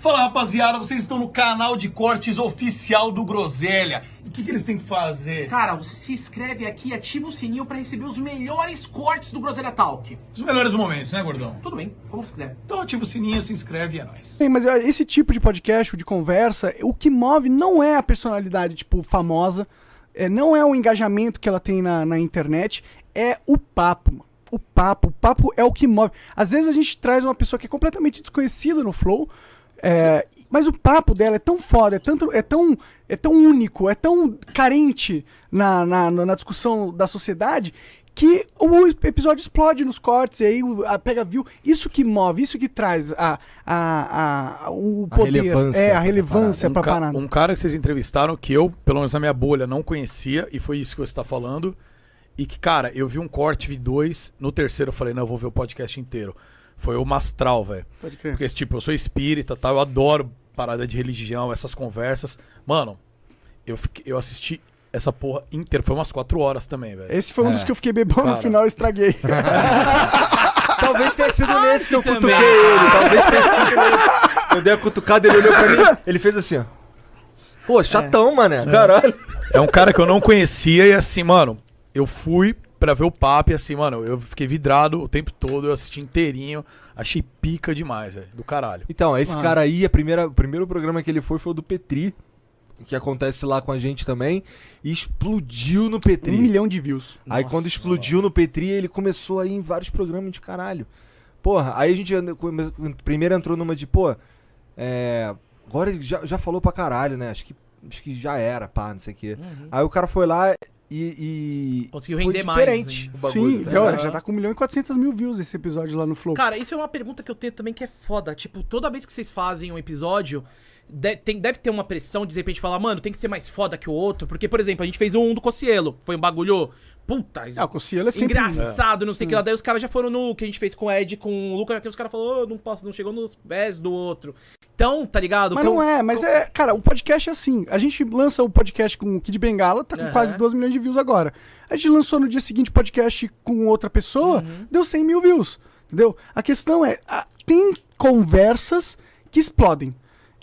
Fala rapaziada, vocês estão no canal de cortes oficial do Groselha. E o que, que, eles têm que fazer? Cara, você se inscreve aqui ativa o sininho para receber os melhores cortes do Groselha Talk. Os melhores momentos, né, gordão? Tudo bem, como você quiser. Então ativa o sininho, se inscreve e é nóis. Sim, mas esse tipo de podcast, de conversa, o que move não é a personalidade, tipo, famosa, é, não é o engajamento que ela tem na, na internet, é o papo, mano o papo. O papo é o que move. Às vezes a gente traz uma pessoa que é completamente desconhecida no Flow, é, mas o papo dela é tão foda, é, tanto, é, tão, é tão único, é tão carente na, na, na discussão da sociedade que o episódio explode nos cortes e aí a pega view. Isso que move, isso que traz a, a, a o poder, a relevância é a relevância para um parada. Um cara que vocês entrevistaram que eu, pelo menos na minha bolha, não conhecia e foi isso que você está falando. E que, cara, eu vi um corte, vi dois, no terceiro eu falei, não, eu vou ver o podcast inteiro foi o mastral, velho. Pode crer. Porque, tipo, eu sou espírita, tá? Eu adoro parada de religião, essas conversas. Mano, eu, fiquei, eu assisti essa porra inteira. Foi umas quatro horas também, velho. Esse foi um é. dos que eu fiquei bebendo no final e estraguei. Talvez tenha sido nesse que eu também. ele. Talvez tenha sido nesse. Eu dei a cutucada, ele olhou pra mim. Ele fez assim, ó. Pô, chatão, é. mané. É. Caralho. É um cara que eu não conhecia e assim, mano, eu fui pra ver o papo. E assim, mano, eu fiquei vidrado o tempo todo, eu assisti inteirinho. Achei pica demais, velho. Do caralho. Então, esse cara aí, a primeira, o primeiro programa que ele foi foi o do Petri. Que acontece lá com a gente também. E explodiu no Petri. Um milhão de views. Aí Nossa, quando explodiu no Petri, ele começou aí em vários programas de caralho. Porra, aí a gente primeiro entrou numa de, pô, é, agora já, já falou pra caralho, né? Acho que, acho que já era, pá, não sei o quê. Uhum. Aí o cara foi lá, e, e, Conseguiu render diferente. mais. bagulho, Sim, tá? então, já tá com 1 milhão e 400 mil views esse episódio lá no Flow. Cara, isso é uma pergunta que eu tenho também que é foda. Tipo, toda vez que vocês fazem um episódio, de, tem, deve ter uma pressão de, de repente falar, mano, tem que ser mais foda que o outro. Porque, por exemplo, a gente fez um do Cocielo. Foi um bagulho. Puta, ah, o Cossielo é sempre, engraçado, é. não sei o que lá. É. Daí os caras já foram no que a gente fez com o Ed, com o Lucas, tem os caras falaram, oh, não posso, não chegou nos pés do outro. Então, tá ligado? Mas com, não é, mas com... é. Cara, o podcast é assim. A gente lança o podcast com o Kid Bengala, tá com uhum. quase 2 milhões de views agora. A gente lançou no dia seguinte podcast com outra pessoa, uhum. deu 100 mil views. Entendeu? A questão é, a, tem conversas que explodem.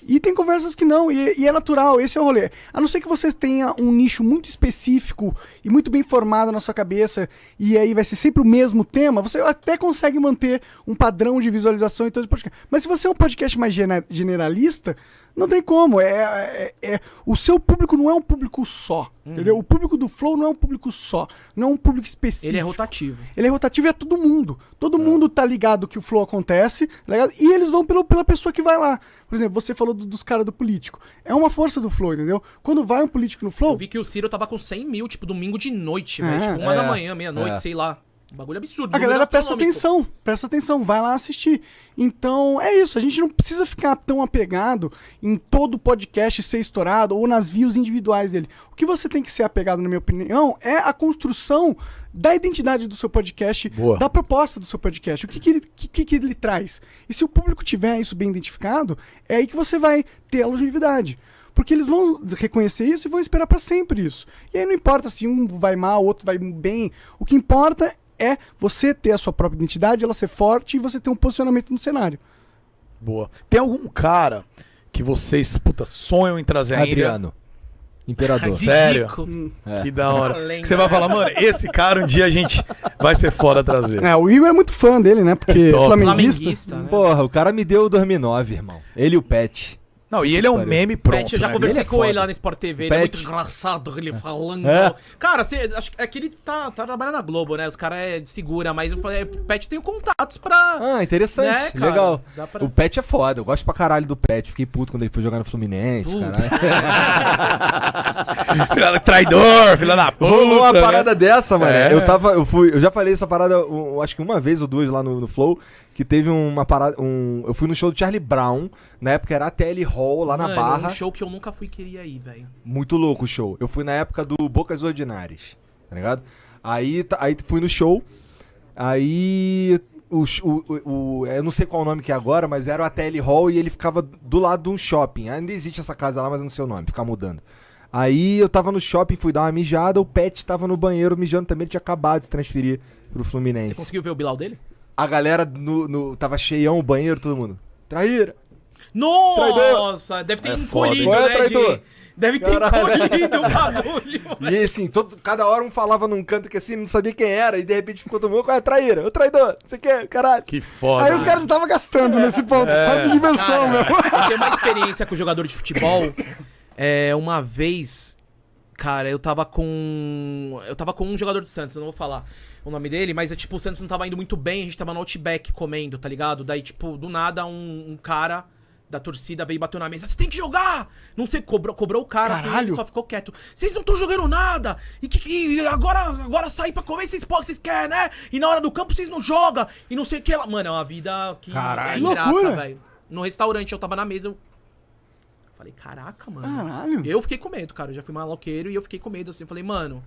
E tem conversas que não, e, e, é natural, esse é o rolê. A não ser que você tenha um nicho muito específico e muito bem formado na sua cabeça, e aí vai ser sempre o mesmo tema, você até consegue manter um padrão de visualização e podcast Mas se você é um podcast mais generalista, não tem como. É, é, é, o seu público não é um público só. Hum. Entendeu? O público do Flow não é um público só. Não é um público específico. Ele é rotativo. Ele é rotativo e é todo mundo. Todo é. mundo tá ligado que o Flow acontece. Tá ligado? E eles vão pelo, pela pessoa que vai lá. Por exemplo, você falou do, dos caras do político. É uma força do Flow, entendeu? Quando vai um político no Flow. Eu vi que o Ciro tava com 100 mil, tipo, domingo de noite, é, Tipo, uma da é. manhã, meia-noite, é. sei lá. Um bagulho absurdo. A galera presta atenção, presta atenção, vai lá assistir. Então é isso, a gente não precisa ficar tão apegado em todo podcast ser estourado ou nas views individuais dele. O que você tem que ser apegado, na minha opinião, é a construção da identidade do seu podcast, Boa. da proposta do seu podcast, o que, que, ele, que, que ele traz. E se o público tiver isso bem identificado, é aí que você vai ter a longevidade. Porque eles vão reconhecer isso e vão esperar para sempre isso. E aí não importa se um vai mal, o outro vai bem. O que importa é você ter a sua própria identidade, ela ser forte e você ter um posicionamento no cenário. Boa. Tem algum cara que vocês, puta, sonham em trazer Adriano. Ainda? Imperador. Sério? Hum. É. Que da hora. Que você vai falar, mano, esse cara um dia a gente vai ser foda trazer. É, o Will é muito fã dele, né? Porque é flamenguista. flamenguista né? Porra, o cara me deu o 2009, irmão. Ele e o Pet. Não, e ele é um meme pronto. Pet, eu já né? conversei ele é com ele lá na Sport TV, ele é muito engraçado ele falando. Oh, é. Cara, assim, acho que é que ele tá, tá trabalhando na Globo, né? Os caras é, segura, mas o Pet tem contatos pra. Ah, interessante. Né, legal. Pra... O Pet é foda, eu gosto pra caralho do Pet. Fiquei puto quando ele foi jogar no Fluminense, caralho. Traidor, filha da puta. Rolou uma né? parada dessa, mano. É. Eu tava. Eu, fui, eu já falei essa parada, eu, acho que uma vez ou duas lá no, no Flow que teve uma parada. Um, eu fui no show do Charlie Brown, na época era a TL Hall lá Mano, na é Barra. um show que eu nunca fui queria ir, velho. Muito louco o show. Eu fui na época do Bocas Ordinárias, tá ligado? Aí, tá, aí fui no show, aí. O, o, o, eu não sei qual o nome que é agora, mas era o ATL Hall e ele ficava do lado de um shopping. Ainda existe essa casa lá, mas não sei o nome, fica mudando. Aí eu tava no shopping, fui dar uma mijada, o Pet tava no banheiro mijando também, ele tinha acabado de se transferir pro Fluminense. Você conseguiu ver o Bilal dele? A galera no, no tava cheião o banheiro, todo mundo. Traíra! Nossa! Traidor. Deve ter é encolhido, foda. É né, de... Deve ter Caralho. encolhido o barulho. e assim, todo, cada hora um falava num canto que assim, não sabia quem era, e de repente ficou todo mundo, qual é traíra? O traidor, não sei o que, caralho. Que foda. Aí os caras estavam gastando é. nesse ponto, é. só de diversão, meu. Eu tenho uma experiência com jogador de futebol. É, uma vez, cara, eu tava com. Eu tava com um jogador do Santos, eu não vou falar o nome dele, mas é tipo, o Santos não tava indo muito bem, a gente tava no Outback comendo, tá ligado? Daí, tipo, do nada, um, um cara da torcida veio e bateu na mesa. Você tem que jogar! Não sei, cobrou, cobrou o cara, assim, Caralho. assim, ele só ficou quieto. Vocês não estão jogando nada! E, que, agora, agora sair pra comer, vocês podem, vocês querem, né? E na hora do campo vocês não jogam! E não sei o que lá. Mano, é uma vida que Caralho. é irata, velho. No restaurante eu tava na mesa, eu falei, caraca, mano. Caralho. Eu fiquei com medo, cara. Eu já fui maloqueiro e eu fiquei com medo, assim. Falei, mano,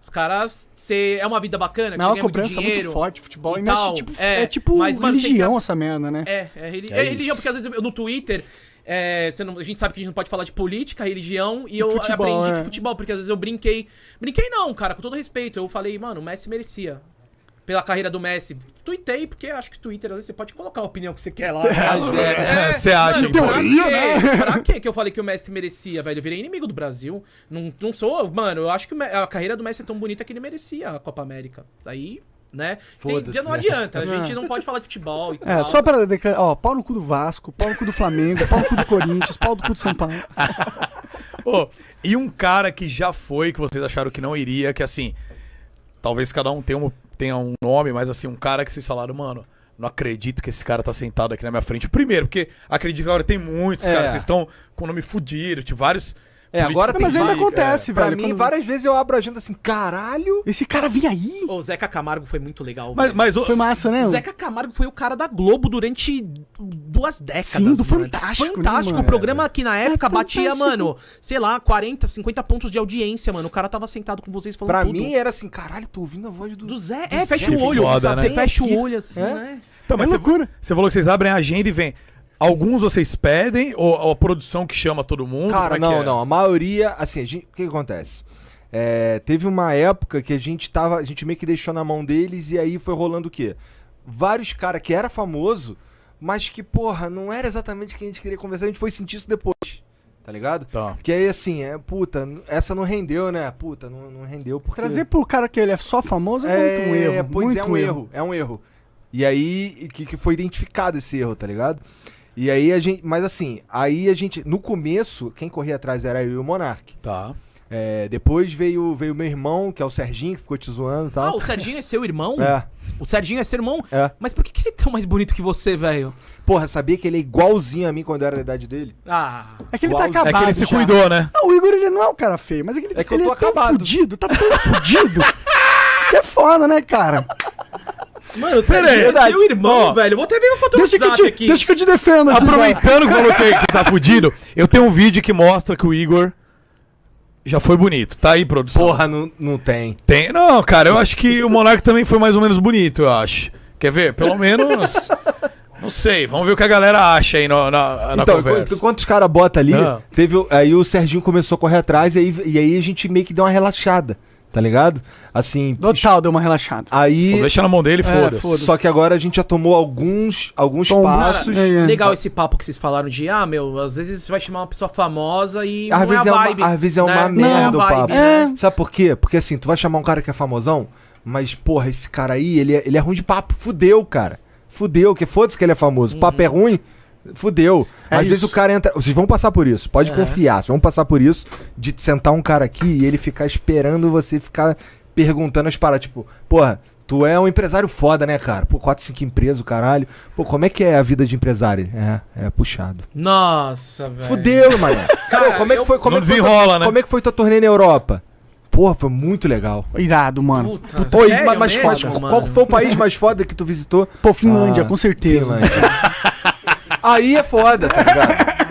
os caras, é uma vida bacana, não, você ganha muito dinheiro. É muito forte, futebol. E é tal. tipo, é, é tipo mas, religião essa merda, né? É, é, é, é religião, porque às vezes eu, no Twitter, é, não, a gente sabe que a gente não pode falar de política, religião, e, e eu futebol, aprendi de é. futebol, porque às vezes eu brinquei. Brinquei não, cara, com todo respeito. Eu falei, mano, o Messi merecia pela carreira do Messi. Tuitei, porque acho que Twitter, às vezes, você pode colocar a opinião que você é, quer lá. É, é. você é, é, acha, mano, pra né? Pra quê que eu falei que o Messi merecia, velho? Eu virei inimigo do Brasil. Não, não sou. Mano, eu acho que a carreira do Messi é tão bonita que ele merecia a Copa América. Daí. Né? Tem, já não né? adianta, a gente não pode falar de futebol e tal. É, só pra declarar, ó, pau no cu do Vasco, pau no cu do Flamengo, pau no cu do Corinthians, pau no cu do São Paulo. oh, e um cara que já foi, que vocês acharam que não iria, que assim, talvez cada um tenha uma tenha um nome, mas assim, um cara que vocês falaram, mano, não acredito que esse cara tá sentado aqui na minha frente. Primeiro, porque acredito que agora tem muitos, é. cara. Vocês estão com o nome fudido, tive vários é, agora tem Mas ainda vai, acontece, é. velho. Pra mim, quando... várias vezes eu abro a agenda assim, caralho. Esse cara vinha aí. O Zeca Camargo foi muito legal. Mas, mas o... Foi massa, né? O Zeca Camargo foi o cara da Globo durante duas décadas. Sim, do mano. Fantástico. Né, fantástico. Né, o programa que na é época é batia, mano, sei lá, 40, 50 pontos de audiência, mano. O cara tava sentado com vocês falando. Pra tudo. mim era assim, caralho, tô ouvindo a voz do. Do Zé. Do é, fecha o olho. Foda, tá né? Você fecha o olho assim, é? né? Então, é mas é cura? Você, você falou que vocês abrem a agenda e vem. Alguns vocês pedem ou, ou a produção que chama todo mundo? Cara, é não, é? não. A maioria, assim, a gente, o que, que acontece? É, teve uma época que a gente tava, a gente meio que deixou na mão deles e aí foi rolando o quê? Vários caras que era famoso, mas que, porra, não era exatamente quem a gente queria conversar, a gente foi sentir isso depois. Tá ligado? Tá. Que aí assim, é, puta, essa não rendeu, né? Puta, não, não rendeu. Porque... Trazer pro cara que ele é só famoso é, é muito um erro. Pois muito é um erro. erro, é um erro. E aí, que, que foi identificado esse erro, tá ligado? E aí a gente. Mas assim, aí a gente. No começo, quem corria atrás era eu e o Monark. Tá. É, depois veio veio meu irmão, que é o Serginho, que ficou te zoando e tal. Ah, o Serginho é seu irmão? É. O Serginho é seu irmão? É. Mas por que, que ele é tão mais bonito que você, velho? Porra, sabia que ele é igualzinho a mim quando eu era da idade dele? Ah. É que ele tá acabado. É que ele se já. cuidou, né? Não, o Igor ele não é um cara feio, mas é que ele, é que ele eu tô é acabado. tão fudido, tá tão fudido. que é foda, né, cara? Mano, Peraí, é meu irmão, velho. vou até ver uma foto do que, WhatsApp te, aqui. deixa que eu te defenda. Aproveitando que eu coloquei que tá fudido, eu tenho um vídeo que mostra que o Igor já foi bonito. Tá aí, produção. Porra, não, não tem. Tem, não, cara. Eu acho que o Monark também foi mais ou menos bonito, eu acho. Quer ver? Pelo menos. Não sei, vamos ver o que a galera acha aí na, na, na então, conversa. Enquanto os caras botam ali, ah. teve, aí o Serginho começou a correr atrás e aí, e aí a gente meio que deu uma relaxada. Tá ligado? Assim. Total, deu uma relaxada. Aí. Vou deixar na mão dele, é, foda-se. Foda só que agora a gente já tomou alguns, alguns Tom, passos. Cara, é, é. Legal esse papo que vocês falaram de, ah, meu, às vezes você vai chamar uma pessoa famosa e. Às não é vezes é, a vibe, é uma, às vezes é né? uma né? merda não, o papo. Né? É. Sabe por quê? Porque assim, tu vai chamar um cara que é famosão, mas, porra, esse cara aí, ele é, ele é ruim de papo. Fudeu, cara. Fudeu, que foda-se que ele é famoso. O papo uhum. é ruim. Fudeu. É Às isso. vezes o cara entra. Vocês vão passar por isso, pode é. confiar. Vocês vão passar por isso de sentar um cara aqui e ele ficar esperando você ficar perguntando as paradas. Tipo, porra, tu é um empresário foda, né, cara? Pô, 4, 5 empresas, caralho. Pô, como é que é a vida de empresário? É, é puxado. Nossa, velho. Fudeu, mano. cara, Pô, como é que foi. Como é que desenrola, foi, né? Como é que foi tua turnê na Europa? Porra, foi muito legal. Irado, mano. Puta, Pô, sério, mas, mas, mesmo, mano? qual foi o país mais foda que tu visitou? Pô, Finlândia, ah, com certeza. Finlândia. Aí é foda, tá ligado?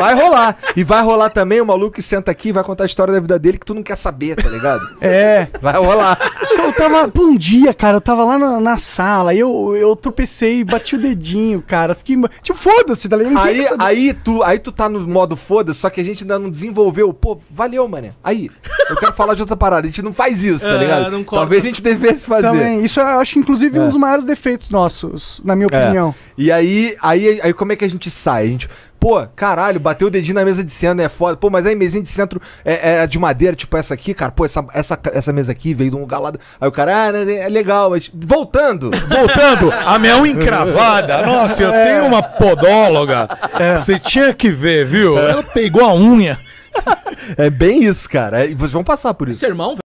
Vai rolar. E vai rolar também o maluco que senta aqui e vai contar a história da vida dele que tu não quer saber, tá ligado? É. Vai rolar. Eu tava. Um dia, cara, eu tava lá na, na sala, eu, eu tropecei, bati o dedinho, cara. Fiquei. Tipo, foda-se, tá ligado? Aí, aí, tu, aí tu tá no modo foda-se, só que a gente ainda não desenvolveu. Pô, valeu, mané. Aí, eu quero falar de outra parada. A gente não faz isso, tá é, ligado? É, Talvez a gente devesse fazer. Também. Isso eu acho, inclusive, é. um dos maiores defeitos nossos, na minha é. opinião. É. E aí, aí, aí, como é que a gente sai? A gente Pô, caralho, bateu o dedinho na mesa de centro, né? é foda. Pô, mas aí mesinha de centro é, é, é, de madeira, tipo essa aqui, cara. Pô, essa, essa, essa mesa aqui veio de um galado. Aí o cara, ah, é legal, mas. Voltando! Voltando! A minha unha encravada. Nossa, eu é. tenho uma podóloga. É. Você tinha que ver, viu? Ela pegou a unha. É bem isso, cara. Vocês vão passar por isso. Esse irmão,